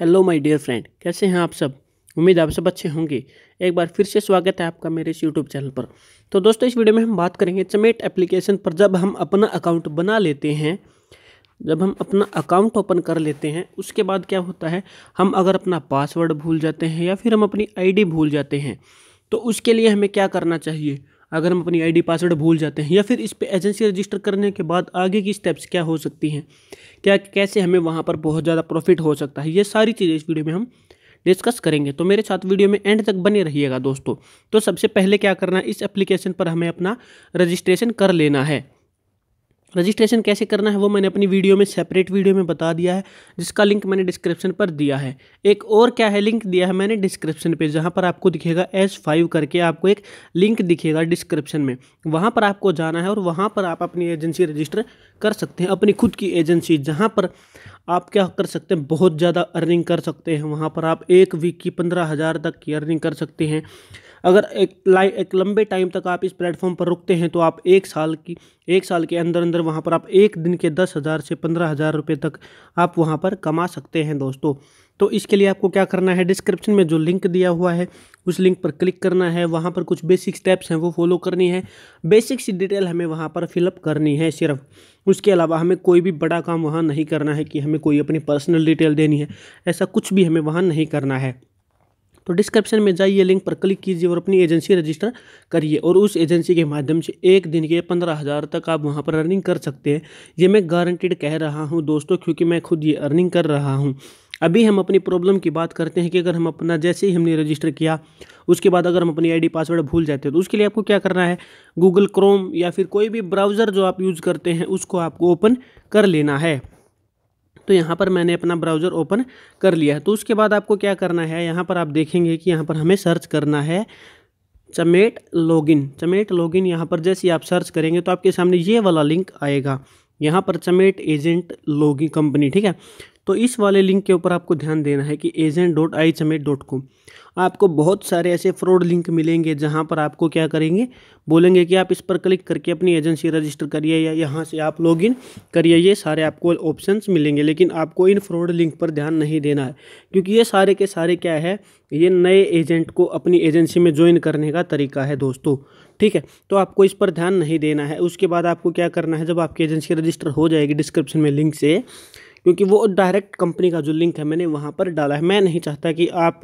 hello my dear friend कैसे हैं आप सब उम्मीद आप सब अच्छे होंगे एक बार फिर से स्वागत है आपका मेरे इस यूट्यूब चैनल पर तो दोस्तों इस वीडियो में हम बात करेंगे चमेट एप्लीकेशन पर जब हम अपना अकाउंट बना लेते हैं जब हम अपना अकाउंट ओपन कर लेते हैं उसके बाद क्या होता है हम अगर अपना पासवर्ड भूल जाते हैं या फिर हम अपनी आई भूल जाते हैं तो उसके लिए हमें क्या करना चाहिए अगर हम अपनी आईडी पासवर्ड भूल जाते हैं या फिर इस पर एजेंसी रजिस्टर करने के बाद आगे की स्टेप्स क्या हो सकती हैं क्या कैसे हमें वहाँ पर बहुत ज़्यादा प्रॉफिट हो सकता है ये सारी चीज़ें इस वीडियो में हम डिस्कस करेंगे तो मेरे साथ वीडियो में एंड तक बने रहिएगा दोस्तों तो सबसे पहले क्या करना है इस एप्लीकेशन पर हमें अपना रजिस्ट्रेशन कर लेना है रजिस्ट्रेशन कैसे करना है वो मैंने अपनी वीडियो में सेपरेट वीडियो में बता दिया है जिसका लिंक मैंने डिस्क्रिप्शन पर दिया है एक और क्या है लिंक दिया है मैंने डिस्क्रिप्शन पे जहाँ पर आपको दिखेगा एस फाइव करके आपको एक लिंक दिखेगा डिस्क्रिप्शन में वहाँ पर आपको जाना है और वहाँ पर आप अपनी एजेंसी रजिस्टर कर सकते हैं अपनी खुद की एजेंसी जहाँ पर आप क्या कर सकते हैं बहुत ज़्यादा अर्निंग कर सकते हैं वहाँ पर आप एक वीक की पंद्रह हज़ार तक की अर्निंग कर सकते हैं अगर एक लाइ एक लंबे टाइम तक आप इस प्लेटफॉर्म पर रुकते हैं तो आप एक साल की एक साल के अंदर अंदर वहाँ पर आप एक दिन के दस हज़ार से पंद्रह हज़ार रुपये तक आप वहाँ पर कमा सकते हैं दोस्तों तो इसके लिए आपको क्या करना है डिस्क्रिप्शन में जो लिंक दिया हुआ है उस लिंक पर क्लिक करना है वहाँ पर कुछ बेसिक स्टेप्स हैं वो फॉलो करनी है बेसिक सी डिटेल हमें वहाँ पर फिलअप करनी है सिर्फ उसके अलावा हमें कोई भी बड़ा काम वहाँ नहीं करना है कि हमें कोई अपनी पर्सनल डिटेल देनी है ऐसा कुछ भी हमें वहाँ नहीं करना है तो डिस्क्रिप्शन में जाइए लिंक पर क्लिक कीजिए और अपनी एजेंसी रजिस्टर करिए और उस एजेंसी के माध्यम से एक दिन के पंद्रह हज़ार तक आप वहाँ पर अर्निंग कर सकते हैं ये मैं गारंटीड कह रहा हूँ दोस्तों क्योंकि मैं खुद ये अर्निंग कर रहा हूँ अभी हम अपनी प्रॉब्लम की बात करते हैं कि अगर हम अपना जैसे ही हमने रजिस्टर किया उसके बाद अगर हम अपनी आईडी पासवर्ड भूल जाते हैं तो उसके लिए आपको क्या करना है गूगल क्रोम या फिर कोई भी ब्राउज़र जो आप यूज़ करते हैं उसको आपको ओपन कर लेना है तो यहाँ पर मैंने अपना ब्राउज़र ओपन कर लिया है तो उसके बाद आपको क्या करना है यहाँ पर आप देखेंगे कि यहाँ पर हमें सर्च करना है चमेट लॉगिन चमेट लॉगिन यहाँ पर जैसे आप सर्च करेंगे तो आपके सामने ये वाला लिंक आएगा यहाँ पर चमेट एजेंट लॉगिन कंपनी ठीक है तो इस वाले लिंक के ऊपर आपको ध्यान देना है कि एजेंट डॉट आई समेट डॉट कॉम आपको बहुत सारे ऐसे फ्रॉड लिंक मिलेंगे जहां पर आपको क्या करेंगे बोलेंगे कि आप इस पर क्लिक करके अपनी एजेंसी रजिस्टर करिए या यहाँ से आप लॉग इन करिए ये सारे आपको ऑप्शंस मिलेंगे लेकिन आपको इन फ्रॉड लिंक पर ध्यान नहीं देना है क्योंकि ये सारे के सारे क्या है ये नए एजेंट को अपनी एजेंसी में ज्वाइन करने का तरीका है दोस्तों ठीक है तो आपको इस पर ध्यान नहीं देना है उसके बाद आपको क्या करना है जब आपकी एजेंसी रजिस्टर हो जाएगी डिस्क्रिप्शन में लिंक से क्योंकि वो डायरेक्ट कंपनी का जो लिंक है मैंने वहाँ पर डाला है मैं नहीं चाहता कि आप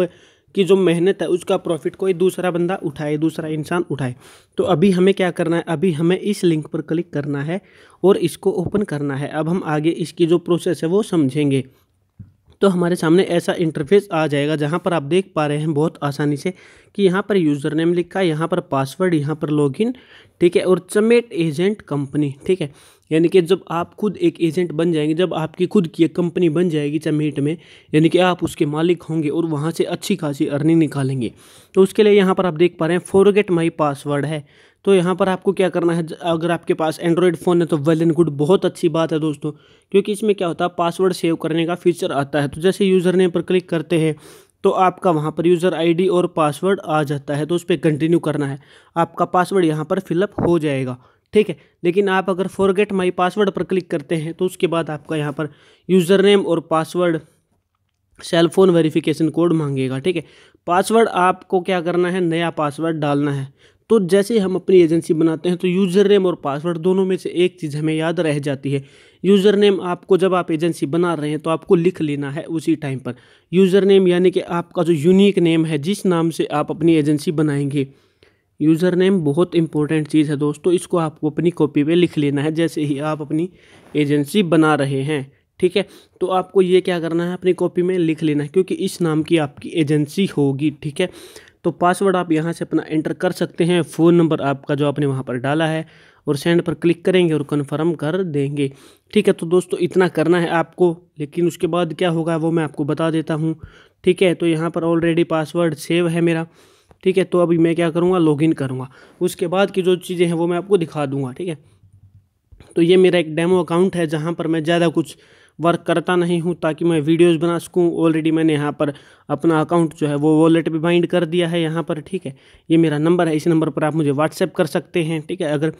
कि जो मेहनत है उसका प्रॉफिट कोई दूसरा बंदा उठाए दूसरा इंसान उठाए तो अभी हमें क्या करना है अभी हमें इस लिंक पर क्लिक करना है और इसको ओपन करना है अब हम आगे इसकी जो प्रोसेस है वो समझेंगे तो हमारे सामने ऐसा इंटरफेस आ जाएगा जहाँ पर आप देख पा रहे हैं बहुत आसानी से कि यहाँ पर यूज़र नेम लिखा है यहाँ पर पासवर्ड यहाँ पर लॉगिन ठीक है और चमेट एजेंट कंपनी ठीक है यानी कि जब आप खुद एक एजेंट बन जाएंगे जब आपकी खुद की एक कंपनी बन जाएगी चमेट में यानी कि आप उसके मालिक होंगे और वहाँ से अच्छी खासी अर्निंग निकालेंगे तो उसके लिए यहाँ पर आप देख पा रहे हैं फॉरगेट माई पासवर्ड है तो यहाँ पर आपको क्या करना है अगर आपके पास एंड्रॉयड फ़ोन है तो वेल एंड गुड बहुत अच्छी बात है दोस्तों क्योंकि इसमें क्या होता है पासवर्ड सेव करने का फीचर आता है तो जैसे यूज़र नेम पर क्लिक करते हैं तो आपका वहाँ पर यूज़र आईडी और पासवर्ड आ जाता है तो उस पर कंटिन्यू करना है आपका पासवर्ड यहाँ पर फिलअप हो जाएगा ठीक है लेकिन आप अगर फॉरगेट माई पासवर्ड पर क्लिक करते हैं तो उसके बाद आपका यहाँ पर यूज़र नेम और पासवर्ड सेलफोन वेरिफिकेशन कोड मांगेगा ठीक है पासवर्ड आपको क्या करना है नया पासवर्ड डालना है तो जैसे ही हम अपनी एजेंसी बनाते हैं तो यूज़र नेम और पासवर्ड दोनों में से एक चीज़ हमें याद रह जाती है यूज़र नेम आपको जब आप एजेंसी बना रहे हैं तो आपको लिख लेना है उसी टाइम पर यूज़र नेम यानी कि आपका जो यूनिक नेम है जिस नाम से आप अपनी एजेंसी बनाएंगे यूज़र नेम बहुत इंपॉर्टेंट चीज़ है दोस्तों इसको आपको अपनी कॉपी पर लिख लेना है जैसे ही आप अपनी एजेंसी बना रहे हैं ठीक है तो आपको ये क्या करना है अपनी कॉपी में लिख लेना है क्योंकि इस नाम की आपकी एजेंसी होगी ठीक है तो पासवर्ड आप यहाँ से अपना एंटर कर सकते हैं फ़ोन नंबर आपका जो आपने वहाँ पर डाला है और सेंड पर क्लिक करेंगे और कन्फर्म कर देंगे ठीक है तो दोस्तों इतना करना है आपको लेकिन उसके बाद क्या होगा वो मैं आपको बता देता हूँ ठीक है तो यहाँ पर ऑलरेडी पासवर्ड सेव है मेरा ठीक है तो अभी मैं क्या करूँगा लॉगिन करूँगा उसके बाद की जो चीज़ें हैं वो मैं आपको दिखा दूँगा ठीक है तो ये मेरा एक डेमो अकाउंट है जहाँ पर मैं ज़्यादा कुछ वर्क करता नहीं हूँ ताकि मैं वीडियोस बना सकूँ ऑलरेडी मैंने यहाँ पर अपना अकाउंट जो है वो वॉलेट भी बाइंड कर दिया है यहाँ पर ठीक है ये मेरा नंबर है इस नंबर पर आप मुझे व्हाट्सएप कर सकते हैं ठीक है अगर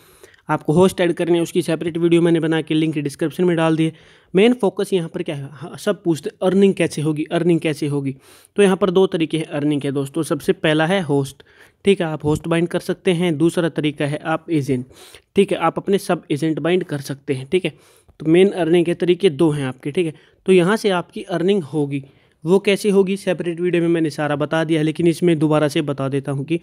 आपको होस्ट ऐड करनी है उसकी सेपरेट वीडियो मैंने बना के लिंक डिस्क्रिप्शन में डाल दिए मेन फोकस यहाँ पर क्या है हाँ, सब पूछते अर्निंग कैसे होगी अर्निंग कैसे होगी तो यहाँ पर दो तरीके हैं अर्निंग के दोस्तों सबसे पहला है होस्ट ठीक है आप होस्ट बाइंड कर सकते हैं दूसरा तरीका है आप एजेंट ठीक है आप अपने सब एजेंट बाइंड कर सकते हैं ठीक है तो मेन अर्निंग के तरीके दो हैं आपके ठीक है तो यहाँ से आपकी अर्निंग होगी वो कैसे होगी सेपरेट वीडियो में मैंने सारा बता दिया है लेकिन इसमें दोबारा से बता देता हूँ कि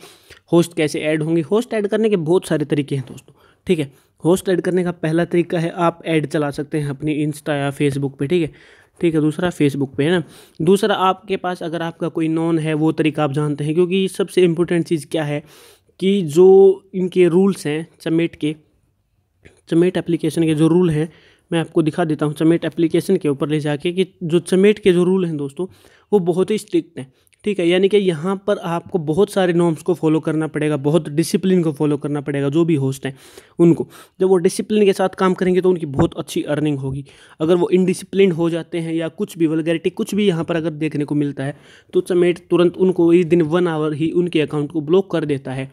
होस्ट कैसे ऐड होंगे होस्ट ऐड करने के बहुत सारे तरीके हैं दोस्तों ठीक है होस्ट ऐड करने का पहला तरीका है आप ऐड चला सकते हैं अपनी इंस्टा या फेसबुक पे ठीक है ठीक है दूसरा फेसबुक पे है ना दूसरा आपके पास अगर आपका कोई नॉन है वो तरीका आप जानते हैं क्योंकि सबसे इम्पोर्टेंट चीज़ क्या है कि जो इनके रूल्स हैं चमेट के चमेट एप्लीकेशन के जो रूल हैं मैं आपको दिखा देता हूँ समेट एप्लीकेशन के ऊपर ले जाके कि जो समेट के जो रूल हैं दोस्तों वो बहुत ही स्ट्रिक्ट हैं ठीक है यानी कि यहाँ पर आपको बहुत सारे नॉर्म्स को फॉलो करना पड़ेगा बहुत डिसिप्लिन को फॉलो करना पड़ेगा जो भी होस्ट हैं उनको जब वो डिसिप्लिन के साथ काम करेंगे तो उनकी बहुत अच्छी अर्निंग होगी अगर वो इनडिसिप्लिन हो जाते हैं या कुछ भी वलगैरिटी कुछ भी यहाँ पर अगर देखने को मिलता है तो चमेट तुरंत उनको इस दिन वन आवर ही उनके अकाउंट को ब्लॉक कर देता है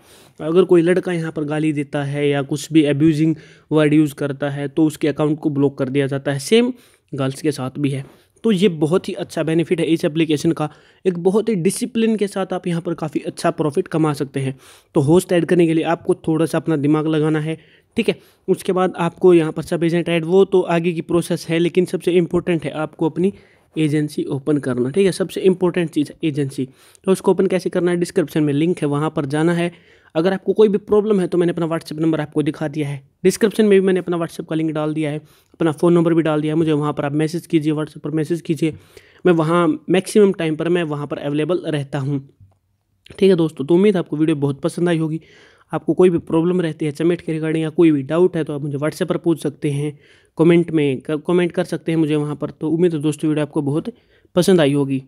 अगर कोई लड़का यहाँ पर गाली देता है या कुछ भी एब्यूजिंग वर्ड यूज़ करता है तो उसके अकाउंट को ब्लॉक कर दिया जाता है सेम गर्ल्स के साथ भी है तो ये बहुत ही अच्छा बेनिफिट है इस एप्लीकेशन का एक बहुत ही डिसिप्लिन के साथ आप यहाँ पर काफ़ी अच्छा प्रॉफिट कमा सकते हैं तो होस्ट ऐड करने के लिए आपको थोड़ा सा अपना दिमाग लगाना है ठीक है उसके बाद आपको यहाँ पर सब एजेंट ऐड वो तो आगे की प्रोसेस है लेकिन सबसे इम्पोर्टेंट है आपको अपनी एजेंसी ओपन करना ठीक है सबसे इम्पोर्टेंट चीज़ है एजेंसी तो उसको ओपन कैसे करना है डिस्क्रिप्शन में लिंक है वहाँ पर जाना है अगर आपको कोई भी प्रॉब्लम है तो मैंने अपना व्हाट्सएप नंबर आपको दिखा दिया है डिस्क्रिप्शन में भी मैंने अपना व्हाट्सएप का लिंक डाल दिया है अपना फ़ोन नंबर भी डाल दिया है मुझे वहाँ पर आप मैसेज कीजिए व्हाट्सएप पर मैसेज कीजिए मैं वहाँ मैक्सिमम टाइम पर मैं वहाँ पर अवेलेबल रहता हूँ ठीक है दोस्तों तो उम्मीद आपको वीडियो बहुत पसंद आई होगी आपको कोई भी प्रॉब्लम रहती है चमेट के रिगार्डिंग या कोई भी डाउट है तो आप मुझे व्हाट्सएप पर पूछ सकते हैं कमेंट में कमेंट कर सकते हैं मुझे वहाँ पर तो उम्मीद है दोस्तों वीडियो आपको बहुत पसंद आई होगी